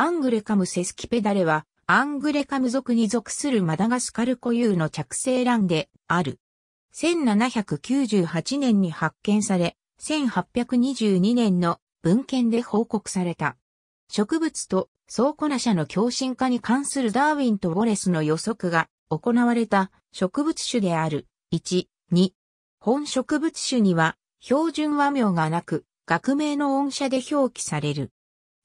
アングレカムセスキペダレは、アングレカム族に属するマダガスカル固有の着生卵である。1798年に発見され、1822年の文献で報告された。植物と倉庫な者の共振化に関するダーウィンとウォレスの予測が行われた植物種である。1、2。本植物種には標準和名がなく、学名の音社で表記される。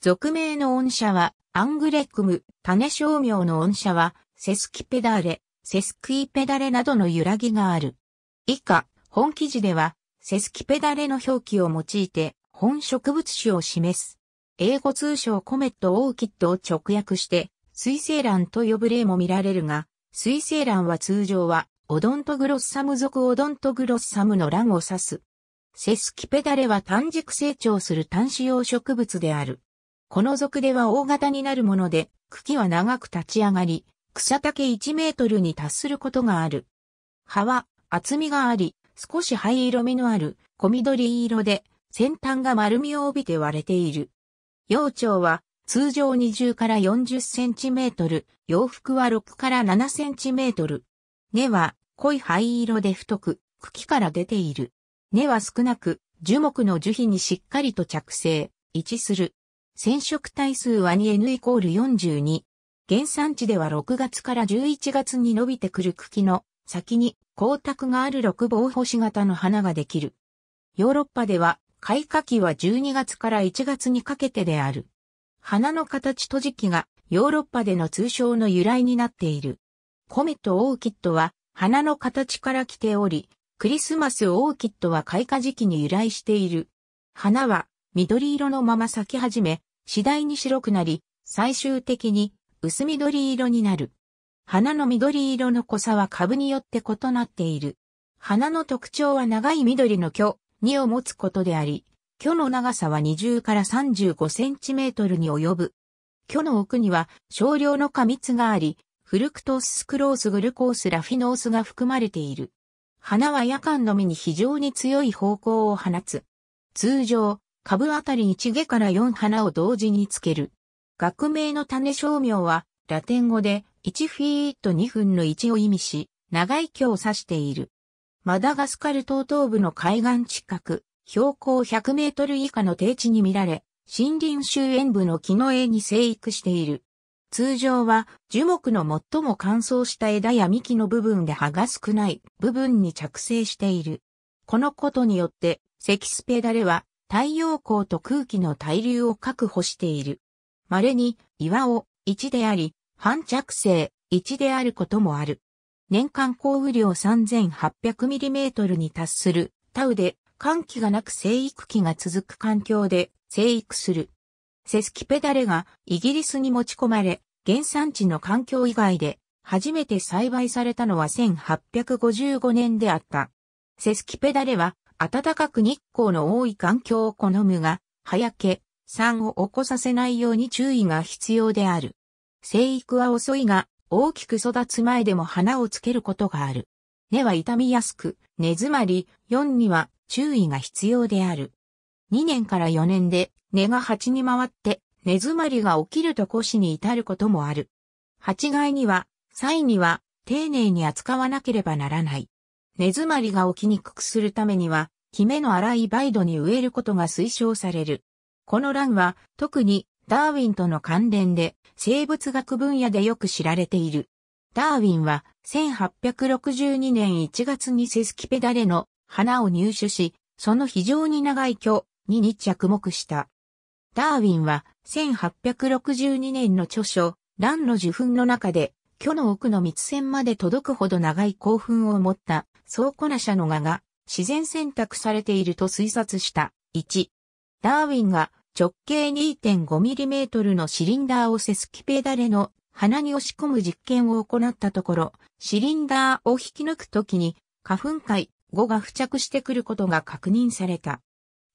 俗名の音社は、アングレクム、種商名の音社は、セスキペダーレ、セスクイペダレなどの揺らぎがある。以下、本記事では、セスキペダレの表記を用いて、本植物種を示す。英語通称コメット・オーキッドを直訳して、水星蘭と呼ぶ例も見られるが、水星蘭は通常は、オドントグロッサム属オドントグロッサムの蘭を指す。セスキペダレは単軸成長する単子葉植物である。この属では大型になるもので、茎は長く立ち上がり、草丈1メートルに達することがある。葉は厚みがあり、少し灰色みのある小緑色で、先端が丸みを帯びて割れている。幼鳥は通常20から40センチメートル、洋服は6から7センチメートル。根は濃い灰色で太く、茎から出ている。根は少なく、樹木の樹皮にしっかりと着生、位置する。染色体数は 2N イコール42。原産地では6月から11月に伸びてくる茎の先に光沢がある六房星型の花ができる。ヨーロッパでは開花期は12月から1月にかけてである。花の形と時期がヨーロッパでの通称の由来になっている。コメットオーキッドは花の形から来ており、クリスマスオーキッドは開花時期に由来している。花は緑色のまま咲き始め、次第に白くなり、最終的に薄緑色になる。花の緑色の濃さは株によって異なっている。花の特徴は長い緑の巨、2を持つことであり、巨の長さは20から35センチメートルに及ぶ。巨の奥には少量の過密があり、フルクトーススクロースグルコースラフィノースが含まれている。花は夜間のみに非常に強い方向を放つ。通常、株あたり1下から4花を同時につける。学名の種商名は、ラテン語で、1フィート2分の1を意味し、長い木を指している。マダガスカル東東部の海岸近く、標高100メートル以下の低地に見られ、森林周縁部の木の枝に生育している。通常は樹木の最も乾燥した枝や幹の部分で葉が少ない部分に着生している。このことによって、セキスペダレは太陽光と空気の対流を確保している。稀に岩を1であり、反着性1であることもある。年間降雨量 3800mm に達するタウで寒気がなく生育期が続く環境で生育する。セスキペダレがイギリスに持ち込まれ、原産地の環境以外で初めて栽培されたのは1855年であった。セスキペダレは暖かく日光の多い環境を好むが、早け、3を起こさせないように注意が必要である。生育は遅いが、大きく育つ前でも花をつけることがある。根は傷みやすく、根詰まり、4には注意が必要である。2年から4年で根が鉢に回って根詰まりが起きると腰に至ることもある。8害には、際には丁寧に扱わなければならない。根詰まりが起きにくくするためにはキメの荒い梅土に植えることが推奨される。この欄は特にダーウィンとの関連で生物学分野でよく知られている。ダーウィンは1862年1月にセスキペダレの花を入手し、その非常に長い巨に日着目した。ダーウィンは1862年の著書、蘭の受粉の中で、巨の奥の密線まで届くほど長い興奮を持った、倉庫なゃの画が自然選択されていると推察した。1、ダーウィンが直径 2.5mm のシリンダーをセスキペダレの鼻に押し込む実験を行ったところ、シリンダーを引き抜くときに花粉界5が付着してくることが確認された。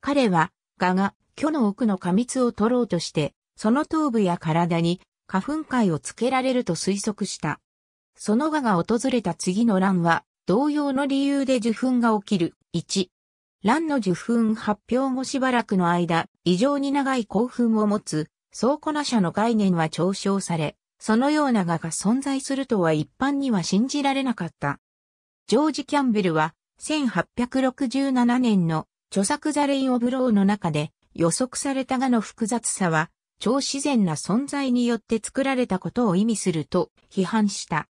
彼は、蛾が、巨の奥の過密を取ろうとして、その頭部や体に花粉界をつけられると推測した。その蛾が訪れた次の乱は、同様の理由で受粉が起きる。1、卵の受粉発表後しばらくの間、異常に長い興奮を持つ、倉庫な社の概念は嘲笑され、そのような画が存在するとは一般には信じられなかった。ジョージ・キャンベルは、1867年の著作ザレイン・オブ・ローの中で、予測された画の複雑さは、超自然な存在によって作られたことを意味すると批判した。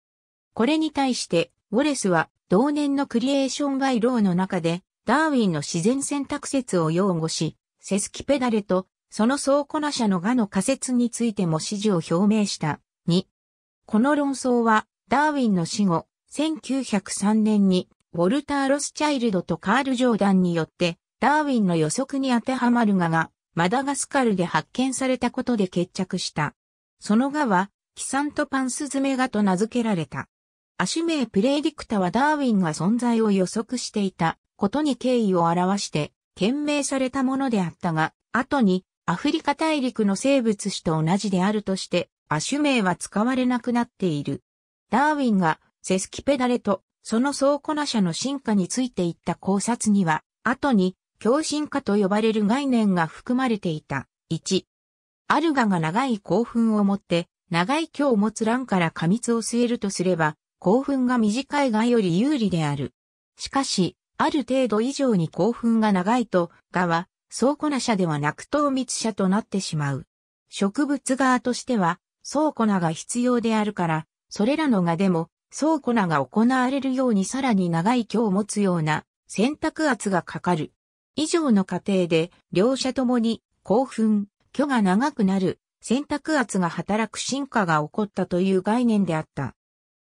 これに対して、ウォレスは同年のクリエーションローの中で、ダーウィンの自然選択説を擁護し、セスキペダレと、その倉庫な者の画の仮説についても支持を表明した。2。この論争は、ダーウィンの死後、1903年に、ウォルター・ロスチャイルドとカール・ジョーダンによって、ダーウィンの予測に当てはまる画が、マダガスカルで発見されたことで決着した。その画は、キサントパンスズメ画と名付けられた。メ名プレイディクタはダーウィンが存在を予測していたことに敬意を表して懸命されたものであったが、後にアフリカ大陸の生物史と同じであるとして、アシュ名は使われなくなっている。ダーウィンがセスキペダレとその倉庫な者の進化についていった考察には、後に共進化と呼ばれる概念が含まれていた。1。アルガが長い興奮を持って、長い今日を持つ卵から過密を据えるとすれば、興奮が短いがより有利である。しかし、ある程度以上に興奮が長いと、がは、倉庫な者ではなく糖密者となってしまう。植物側としては、倉庫なが必要であるから、それらのがでも、倉庫なが行われるようにさらに長い今を持つような選択圧がかかる。以上の過程で、両者ともに興奮、虚が長くなる、選択圧が働く進化が起こったという概念であった。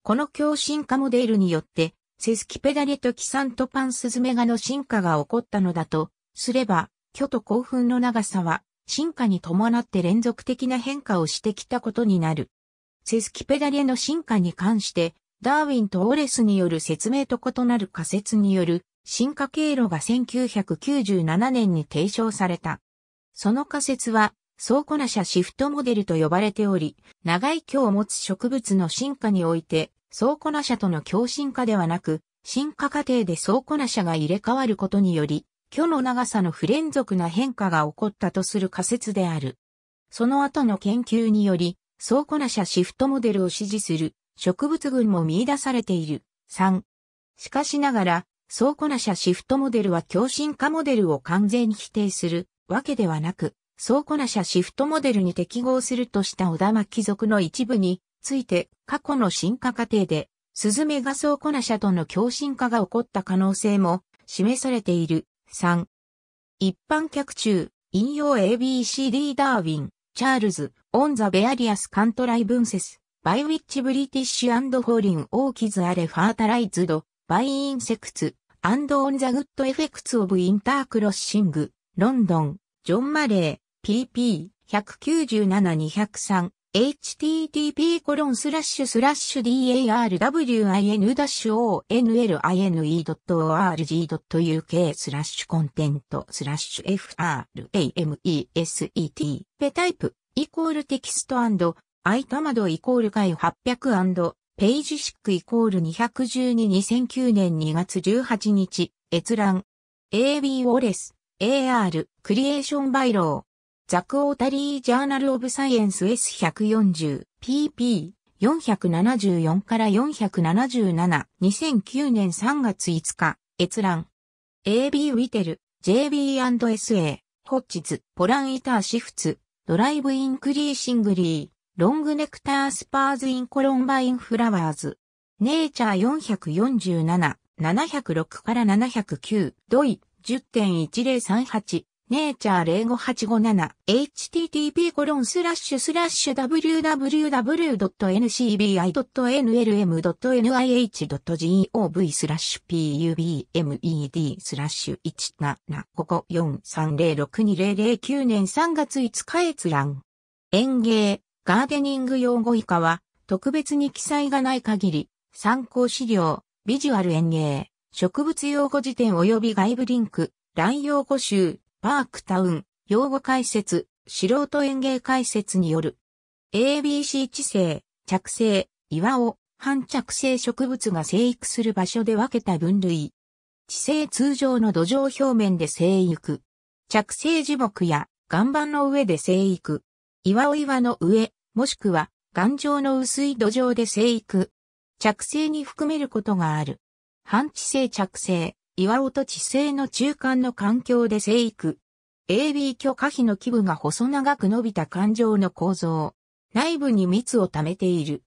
この共振化モデルによって、セスキペダレとキサントパンスズメガの進化が起こったのだと、すれば、巨と興奮の長さは、進化に伴って連続的な変化をしてきたことになる。セスキペダレの進化に関して、ダーウィンとオレスによる説明と異なる仮説による進化経路が1997年に提唱された。その仮説は、倉庫な者シフトモデルと呼ばれており、長い木を持つ植物の進化において、倉庫な社との共振化ではなく、進化過程で倉庫な社が入れ替わることにより、虚の長さの不連続な変化が起こったとする仮説である。その後の研究により、倉庫な社シフトモデルを支持する植物群も見出されている。3。しかしながら、倉庫な社シフトモデルは共振化モデルを完全に否定するわけではなく、倉庫な社シフトモデルに適合するとした小田巻族の一部について過去の進化過程で、スズメガソウコナシャとの共振化が起こった可能性も示されている。3。一般客中、引用 ABCD ダーウィン、チャールズ、オンザベアリアスカントライブンセス、バイウィッチブリティッシュアンドフォーリンオーキズアレファータライズド、バイインセクツ、アンドオンザグッドエフェクツオブインタークロッシング、ロンドン、ジョン・マレー、PP、197-203、http d a r w i n o n l i n e o r g u k スラッシュコンテントスラッシュ frameset ペタイプイコールテキストアイタマドイコール回800ページシックイコール2122009年2月18日閲覧 AB ウォレス AR クリエーションバイローザク・オータリー・ジャーナル・オブ・サイエンス S140、pp。474から477、2009年3月5日、閲覧。AB ウィテル、JB&SA、ホッチズ、ポランイターシフツ、ドライブインクリーシングリー、ロングネクタースパーズインコロンバインフラワーズ、ネイチャー447、706から709、ドイ、10.1038、ネイチャー 0587http://www.ncbi.nlm.nih.gov スラッシュ pubmed スラッシュ1755430620009年3月5日閲覧。園芸、ガーデニング用語以下は特別に記載がない限り参考資料、ビジュアル園芸、植物用語辞典及び外部リンク、乱用語集、パークタウン、用語解説、素人園芸解説による。ABC 地勢、着生、岩を、反着生植物が生育する場所で分けた分類。地勢通常の土壌表面で生育。着生樹木や岩盤の上で生育。岩を岩の上、もしくは頑丈の薄い土壌で生育。着生に含めることがある。半地性着生、岩尾と地勢の中間の環境で生育。AB 許可比の基部が細長く伸びた環状の構造。内部に蜜を溜めている。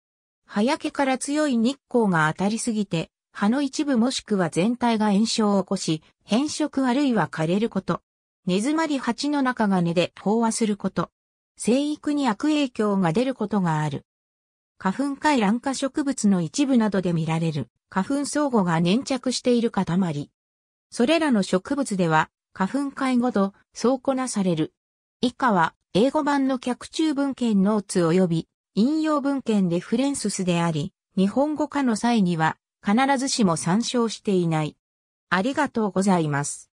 葉焼けから強い日光が当たりすぎて、葉の一部もしくは全体が炎症を起こし、変色あるいは枯れること。根詰まり鉢の中が根で飽和すること。生育に悪影響が出ることがある。花粉回卵化植物の一部などで見られる花粉相互が粘着している塊。それらの植物では、花粉解ごと、そうこなされる。以下は、英語版の脚注文献ノーツ及び、引用文献でフレンススであり、日本語化の際には、必ずしも参照していない。ありがとうございます。